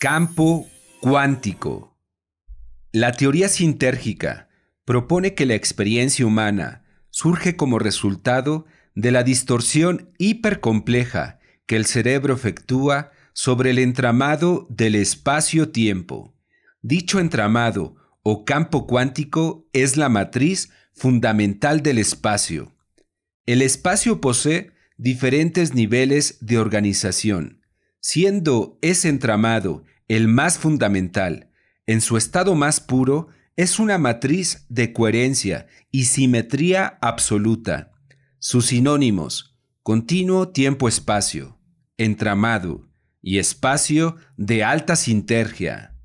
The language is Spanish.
Campo cuántico. La teoría sintérgica propone que la experiencia humana surge como resultado de la distorsión hipercompleja que el cerebro efectúa sobre el entramado del espacio-tiempo. Dicho entramado o campo cuántico es la matriz fundamental del espacio. El espacio posee diferentes niveles de organización Siendo ese entramado el más fundamental, en su estado más puro, es una matriz de coherencia y simetría absoluta. Sus sinónimos, continuo tiempo-espacio, entramado y espacio de alta sinergia.